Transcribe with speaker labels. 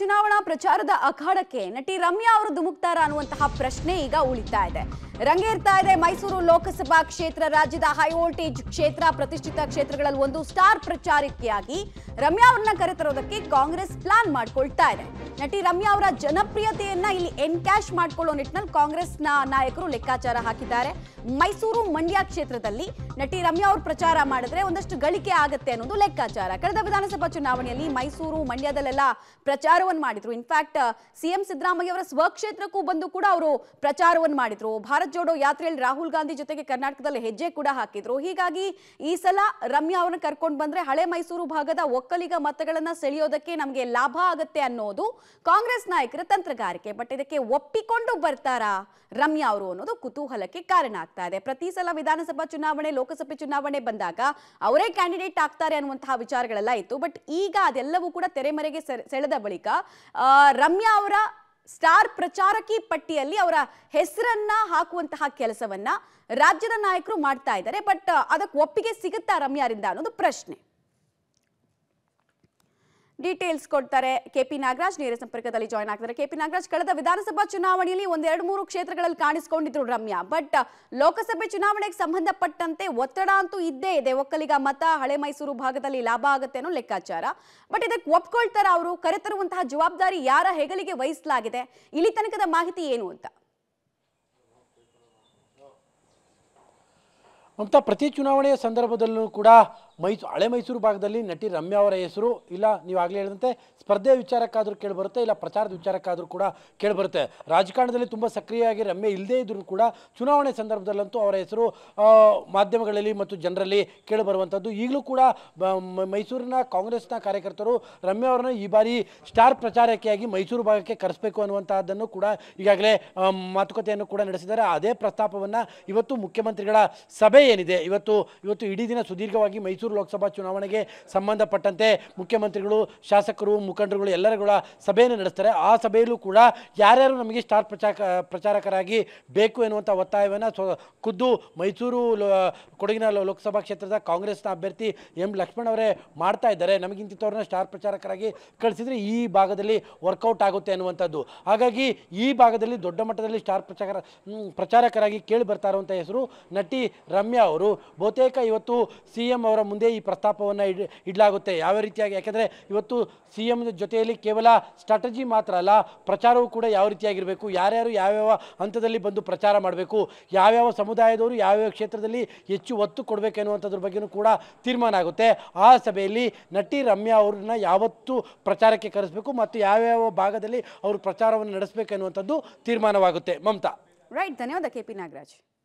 Speaker 1: ಚುನಾವಣಾ ಪ್ರಚಾರದ ಅಖಾಡಕ್ಕೆ ನಟಿ ರಮ್ಯಾ ಅವರು ಧುಮುಕ್ತಾರ ಅನ್ನುವಂತಹ ಪ್ರಶ್ನೆ ಈಗ ಉಳಿತಾ ಇದೆ ರಂಗೇರ್ತಾ ಇದೆ ಮೈಸೂರು ಲೋಕಸಭಾ ಕ್ಷೇತ್ರ ರಾಜ್ಯದ ಹೈವೋಲ್ಟೇಜ್ ಕ್ಷೇತ್ರ ಪ್ರತಿಷ್ಠಿತ ಕ್ಷೇತ್ರಗಳಲ್ಲಿ ಒಂದು ಸ್ಟಾರ್ ಪ್ರಚಾರಕಿಯಾಗಿ ರಮ್ಯಾ ಅವ್ರನ್ನ ಕರೆತರೋದಕ್ಕೆ ಕಾಂಗ್ರೆಸ್ ಪ್ಲಾನ್ ಮಾಡ್ಕೊಳ್ತಾ ಇದೆ ನಟಿ ರಮ್ಯಾ ಅವರ ಜನಪ್ರಿಯತೆಯನ್ನ ಇಲ್ಲಿ ಎನ್ಕ್ಯಾಶ್ ಮಾಡ್ಕೊಳ್ಳೋ ನಿಟ್ಟಿನಲ್ಲಿ ಕಾಂಗ್ರೆಸ್ನ ನಾಯಕರು ಲೆಕ್ಕಾಚಾರ ಹಾಕಿದ್ದಾರೆ ಮೈಸೂರು ಮಂಡ್ಯ ಕ್ಷೇತ್ರದಲ್ಲಿ ನಟಿ ರಮ್ಯಾ ಅವರು ಪ್ರಚಾರ ಮಾಡಿದ್ರೆ ಒಂದಷ್ಟು ಗಳಿಕೆ ಆಗತ್ತೆ ಅನ್ನೋದು ಲೆಕ್ಕಾಚಾರ ಕಳೆದ ವಿಧಾನಸಭಾ ಚುನಾವಣೆಯಲ್ಲಿ ಮೈಸೂರು ಮಂಡ್ಯದಲ್ಲೆಲ್ಲ ಪ್ರಚಾರವನ್ನು ಮಾಡಿದ್ರು ಇನ್ಫ್ಯಾಕ್ಟ್ ಸಿಎಂ ಸಿದ್ದರಾಮಯ್ಯ ಅವರ ಸ್ವಕ್ಷೇತ್ರಕ್ಕೂ ಬಂದು ಕೂಡ ಅವರು ಪ್ರಚಾರವನ್ನು ಮಾಡಿದ್ರು ಭಾರತ್ ಜೋಡೋ ಯಾತ್ರೆಯಲ್ಲಿ ರಾಹುಲ್ ಗಾಂಧಿ ಜೊತೆಗೆ ಕರ್ನಾಟಕದಲ್ಲಿ ಹೆಜ್ಜೆ ಕೂಡ ಹಾಕಿದ್ರು ಹೀಗಾಗಿ ಈ ಸಲ ರಮ್ಯಾ ಅವರನ್ನ ಕರ್ಕೊಂಡು ಬಂದ್ರೆ ಹಳೆ ಮೈಸೂರು ಭಾಗದ ಒಕ್ಕಲಿಗ ಮತಗಳನ್ನು ಸೆಳೆಯೋದಕ್ಕೆ ನಮಗೆ ಲಾಭ ಆಗುತ್ತೆ ಅನ್ನೋದು ಕಾಂಗ್ರೆಸ್ ನಾಯಕರ ತಂತ್ರಗಾರಿಕೆ ಬಟ್ ಇದಕ್ಕೆ ಒಪ್ಪಿಕೊಂಡು ಬರ್ತಾರಾ ರಮ್ಯಾ ಅವರು ಅನ್ನೋದು ಕುತೂಹಲಕ್ಕೆ ಕಾರಣ ಆಗ್ತಾ ಇದೆ ಪ್ರತಿ ಸಲ ವಿಧಾನಸಭಾ ಚುನಾವಣೆ ಲೋಕಸಭೆ ಚುನಾವಣೆ ಬಂದಾಗ ಅವರೇ ಕ್ಯಾಂಡಿಡೇಟ್ ಆಗ್ತಾರೆ ಅನ್ನುವಂತಹ ವಿಚಾರಗಳೆಲ್ಲ ಇತ್ತು ಬಟ್ ಈಗ ಅದೆಲ್ಲವೂ ಕೂಡ ತೆರೆಮರೆಗೆ ಸೆಳೆದ ಬಳಿಕ ರಮ್ಯಾ ಅವರ ಸ್ಟಾರ್ ಪ್ರಚಾರಕಿ ಪಟ್ಟಿಯಲ್ಲಿ ಅವರ ಹೆಸರನ್ನ ಹಾಕುವಂತಹ ಕೆಲಸವನ್ನ ರಾಜ್ಯದ ನಾಯಕರು ಮಾಡ್ತಾ ಇದ್ದಾರೆ ಬಟ್ ಅದಕ್ಕೆ ಒಪ್ಪಿಗೆ ಸಿಗುತ್ತಾ ರಮ್ಯಾರಿಂದ ಅನ್ನೋದು ಪ್ರಶ್ನೆ ಡೀಟೇಲ್ಸ್ ಕೊಡ್ತಾರೆ ಕೆಪಿ ನಾಗರಾಜ್ ನೇರ ಸಂಪರ್ಕದಲ್ಲಿ ಜಾಯ್ನ್ ಆಗ್ತಾರೆ ಕೆಪಿ ನಾಗರಾಜ್ ಕಳೆದ ವಿಧಾನಸಭಾ ಚುನಾವಣೆಯಲ್ಲಿ ಒಂದೆರಡು ಮೂರು ಕ್ಷೇತ್ರಗಳಲ್ಲಿ ಕಾಣಿಸಿಕೊಂಡಿದ್ರು ರಮ್ಯಾ ಬಟ್ uh, ಲೋಕಸಭೆ ಚುನಾವಣೆಗೆ ಸಂಬಂಧಪಟ್ಟಂತೆ ಒತ್ತಡ ಅಂತೂ ಇದ್ದೇ ಇದೆ ಒಕ್ಕಲಿಗ ಮತ ಹಳೆ ಮೈಸೂರು ಭಾಗದಲ್ಲಿ ಲಾಭ ಆಗುತ್ತೆ ಅನ್ನೋ ಲೆಕ್ಕಾಚಾರ ಬಟ್ ಇದಕ್ಕೆ ಒಪ್ಕೊಳ್ತಾರ ಅವರು ಕರೆತರುವಂತಹ ಜವಾಬ್ದಾರಿ ಯಾರ ಹೆಗಲಿಗೆ ವಹಿಸಲಾಗಿದೆ ಇಲ್ಲಿ ತನಕದ ಮಾಹಿತಿ ಏನು ಅಂತ
Speaker 2: ಮಮತಾ ಪ್ರತಿ ಚುನಾವಣೆಯ ಸಂದರ್ಭದಲ್ಲೂ ಕೂಡ ಮೈಸೂರು ಹಳೆ ಮೈಸೂರು ಭಾಗದಲ್ಲಿ ನಟಿ ರಮ್ಯಾ ಅವರ ಹೆಸರು ಇಲ್ಲ ನೀವು ಆಗಲೇ ಹೇಳಿದಂತೆ ಸ್ಪರ್ಧೆ ವಿಚಾರಕ್ಕಾದರೂ ಕೇಳಿಬರುತ್ತೆ ಇಲ್ಲ ಪ್ರಚಾರದ ವಿಚಾರಕ್ಕಾದರೂ ಕೂಡ ಕೇಳಿಬರುತ್ತೆ ರಾಜಕಾರಣದಲ್ಲಿ ತುಂಬ ಸಕ್ರಿಯವಾಗಿ ರಮ್ಯಾ ಇಲ್ಲದೇ ಇದ್ದರೂ ಕೂಡ ಚುನಾವಣೆ ಸಂದರ್ಭದಲ್ಲಂತೂ ಅವರ ಹೆಸರು ಮಾಧ್ಯಮಗಳಲ್ಲಿ ಮತ್ತು ಜನರಲ್ಲಿ ಕೇಳಿಬರುವಂಥದ್ದು ಈಗಲೂ ಕೂಡ ಮೈಸೂರಿನ ಕಾಂಗ್ರೆಸ್ನ ಕಾರ್ಯಕರ್ತರು ರಮ್ಯಾ ಅವರನ್ನು ಈ ಬಾರಿ ಸ್ಟಾರ್ ಪ್ರಚಾರಕ್ಕಾಗಿ ಮೈಸೂರು ಭಾಗಕ್ಕೆ ಕರೆಸಬೇಕು ಅನ್ನುವಂಥದ್ದನ್ನು ಕೂಡ ಈಗಾಗಲೇ ಮಾತುಕತೆಯನ್ನು ಕೂಡ ನಡೆಸಿದ್ದಾರೆ ಅದೇ ಪ್ರಸ್ತಾಪವನ್ನು ಇವತ್ತು ಮುಖ್ಯಮಂತ್ರಿಗಳ ಸಭೆ ಏನಿದೆ ಇವತ್ತು ಇವತ್ತು ಇಡೀ ದಿನ ಸುದೀರ್ಘವಾಗಿ ಮೈಸೂರು ಲೋಕಸಭಾ ಚುನಾವಣೆಗೆ ಸಂಬಂಧಪಟ್ಟಂತೆ ಮುಖ್ಯಮಂತ್ರಿಗಳು ಶಾಸಕರು ಮುಖಂಡರುಗಳು ಕೂಡ ಸಭೆಯನ್ನು ನಡೆಸ್ತಾರೆ ಆ ಸಭೆಯಲ್ಲೂ ಕೂಡ ಯಾರ್ಯಾರು ನಮಗೆ ಸ್ಟಾರ್ ಪ್ರಚಾರ ಪ್ರಚಾರಕರಾಗಿ ಬೇಕು ಎನ್ನುವಂಥ ಒತ್ತಾಯವನ್ನು ಖುದ್ದು ಮೈಸೂರು ಕೊಡಗಿನ ಲೋಕಸಭಾ ಕ್ಷೇತ್ರದ ಕಾಂಗ್ರೆಸ್ನ ಅಭ್ಯರ್ಥಿ ಎಂ ಲಕ್ಷ್ಮಣ್ ಅವರೇ ಮಾಡ್ತಾ ಇದ್ದಾರೆ ನಮಗಿಂತಿಂಥವ್ರನ್ನ ಸ್ಟಾರ್ ಪ್ರಚಾರಕರಾಗಿ ಕಳಿಸಿದರೆ ಈ ಭಾಗದಲ್ಲಿ ವರ್ಕೌಟ್ ಆಗುತ್ತೆ ಅನ್ನುವಂಥದ್ದು ಹಾಗಾಗಿ ಈ ಭಾಗದಲ್ಲಿ ದೊಡ್ಡ ಮಟ್ಟದಲ್ಲಿ ಸ್ಟಾರ್ ಪ್ರಚಾರ ಪ್ರಚಾರಕರಾಗಿ ಕೇಳಿ ಬರ್ತಾ ಇರುವಂಥ ಹೆಸರು ನಟಿ ರಮ್ಯ ರಮ್ಯಾ ಅವರು ಬಹುತೇಕ ಇವತ್ತು ಸಿ ಅವರ ಮುಂದೆ ಈ ಪ್ರಸ್ತಾಪವನ್ನು ಇಡ್ ಇಡಲಾಗುತ್ತೆ ಯಾವ ರೀತಿಯಾಗಿ ಯಾಕೆಂದರೆ ಇವತ್ತು ಸಿ ಜೊತೆಯಲ್ಲಿ ಕೇವಲ ಸ್ಟ್ರಾಟಜಿ ಮಾತ್ರ ಅಲ್ಲ ಪ್ರಚಾರವೂ ಕೂಡ ಯಾವ ರೀತಿಯಾಗಿರಬೇಕು ಯಾರ್ಯಾರು ಯಾವ್ಯಾವ ಹಂತದಲ್ಲಿ ಬಂದು ಪ್ರಚಾರ ಮಾಡಬೇಕು ಯಾವ್ಯಾವ ಸಮುದಾಯದವರು ಯಾವ್ಯಾವ ಕ್ಷೇತ್ರದಲ್ಲಿ ಹೆಚ್ಚು ಒತ್ತು ಕೊಡಬೇಕು ಎನ್ನುವಂಥದ್ರ ಬಗ್ಗೆಯೂ ಕೂಡ ತೀರ್ಮಾನ ಆಗುತ್ತೆ ಆ ಸಭೆಯಲ್ಲಿ ನಟಿ ರಮ್ಯಾ ಅವ್ರನ್ನ ಯಾವತ್ತು ಪ್ರಚಾರಕ್ಕೆ ಕರೆಸಬೇಕು ಮತ್ತು ಯಾವ್ಯಾವ ಭಾಗದಲ್ಲಿ ಅವರು ಪ್ರಚಾರವನ್ನು ನಡೆಸಬೇಕು ಅನ್ನುವಂಥದ್ದು ತೀರ್ಮಾನವಾಗುತ್ತೆ ಮಮತಾ ರೈಟ್ ಧನ್ಯವಾದ ಕೆ ಪಿ ನಾಗರಾಜ್